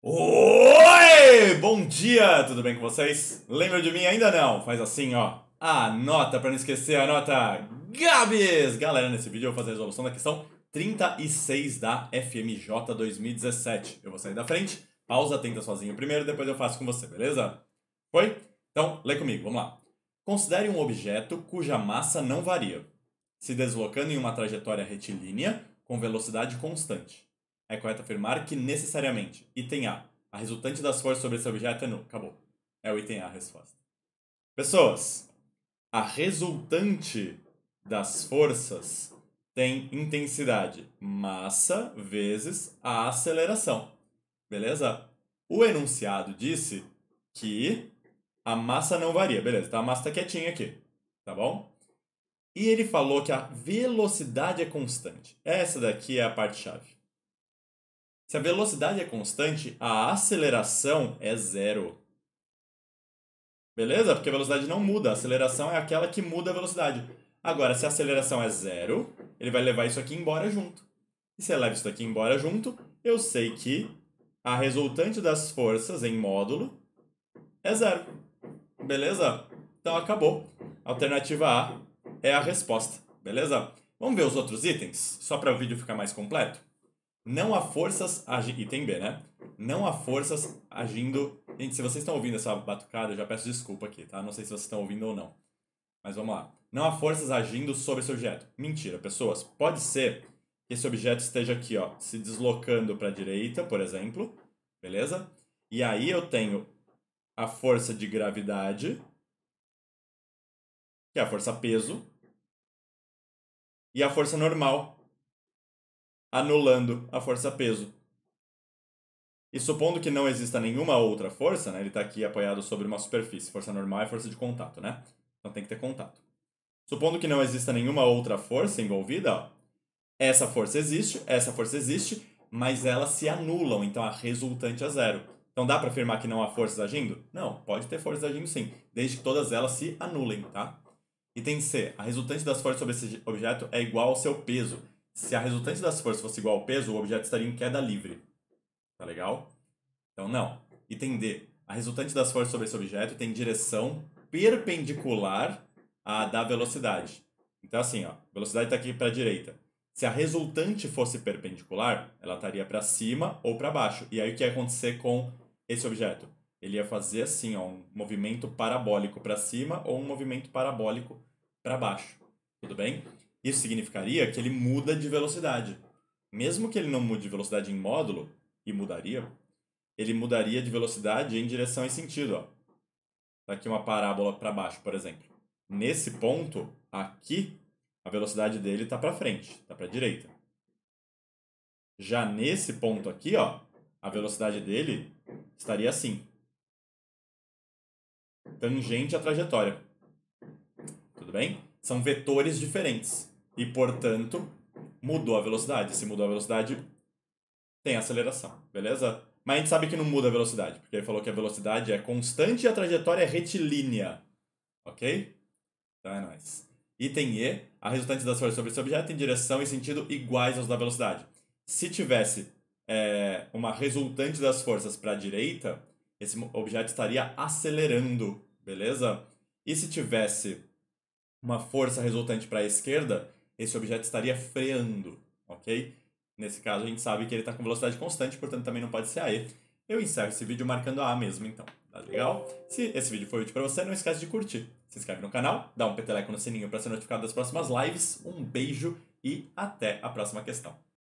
Oi! Bom dia! Tudo bem com vocês? Lembra de mim ainda não? Faz assim, ó. Anota para não esquecer, anota. Gabs! Galera, nesse vídeo eu vou fazer a resolução da questão 36 da FMJ 2017. Eu vou sair da frente, pausa, tenta sozinho primeiro, depois eu faço com você, beleza? Foi? Então, lê comigo, vamos lá. Considere um objeto cuja massa não varia, se deslocando em uma trajetória retilínea com velocidade constante. É correto afirmar que necessariamente, item A, a resultante das forças sobre esse objeto é nulo. Acabou. É o item A a resposta. Pessoas, a resultante das forças tem intensidade massa vezes a aceleração. Beleza? O enunciado disse que a massa não varia. Beleza, então a massa está quietinha aqui. Tá bom? E ele falou que a velocidade é constante. Essa daqui é a parte chave. Se a velocidade é constante, a aceleração é zero. Beleza? Porque a velocidade não muda, a aceleração é aquela que muda a velocidade. Agora, se a aceleração é zero, ele vai levar isso aqui embora junto. E se ele leva isso aqui embora junto, eu sei que a resultante das forças em módulo é zero. Beleza? Então acabou. Alternativa A é a resposta. Beleza? Vamos ver os outros itens, só para o vídeo ficar mais completo? Não há forças agindo. Item B, né? Não há forças agindo. Gente, se vocês estão ouvindo essa batucada, eu já peço desculpa aqui, tá? Não sei se vocês estão ouvindo ou não. Mas vamos lá. Não há forças agindo sobre esse objeto. Mentira, pessoas. Pode ser que esse objeto esteja aqui, ó, se deslocando para a direita, por exemplo. Beleza? E aí eu tenho a força de gravidade, que é a força peso, e a força normal, anulando a força peso. E supondo que não exista nenhuma outra força, né? Ele está aqui apoiado sobre uma superfície. Força normal é força de contato, né? Então tem que ter contato. Supondo que não exista nenhuma outra força envolvida, ó, essa força existe, essa força existe, mas elas se anulam, então a resultante é zero. Então dá para afirmar que não há forças agindo? Não, pode ter forças agindo sim, desde que todas elas se anulem, tá? Item C. A resultante das forças sobre esse objeto é igual ao seu peso. Se a resultante das forças fosse igual ao peso, o objeto estaria em queda livre. Tá legal? Então, não. Item D. A resultante das forças sobre esse objeto tem direção perpendicular à da velocidade. Então, assim, ó, velocidade está aqui para a direita. Se a resultante fosse perpendicular, ela estaria para cima ou para baixo. E aí o que ia acontecer com esse objeto? Ele ia fazer assim, ó, um movimento parabólico para cima ou um movimento parabólico para baixo. Tudo bem? Isso significaria que ele muda de velocidade. Mesmo que ele não mude de velocidade em módulo, e mudaria, ele mudaria de velocidade em direção e sentido. Ó. Daqui uma parábola para baixo, por exemplo. Nesse ponto, aqui, a velocidade dele está para frente, está para a direita. Já nesse ponto aqui, ó, a velocidade dele estaria assim. Tangente à trajetória. Tudo bem? São vetores diferentes. E, portanto, mudou a velocidade. Se mudou a velocidade, tem aceleração, beleza? Mas a gente sabe que não muda a velocidade, porque ele falou que a velocidade é constante e a trajetória é retilínea. Ok? Então é nóis. Item E, a resultante das forças sobre esse objeto tem direção e sentido iguais aos da velocidade. Se tivesse é, uma resultante das forças para a direita, esse objeto estaria acelerando, beleza? E se tivesse uma força resultante para a esquerda, esse objeto estaria freando, ok? Nesse caso, a gente sabe que ele está com velocidade constante, portanto, também não pode ser AE. Eu encerro esse vídeo marcando A mesmo, então. Tá legal? Se esse vídeo foi útil para você, não esquece de curtir. Se inscreve no canal, dá um peteleco no sininho para ser notificado das próximas lives. Um beijo e até a próxima questão.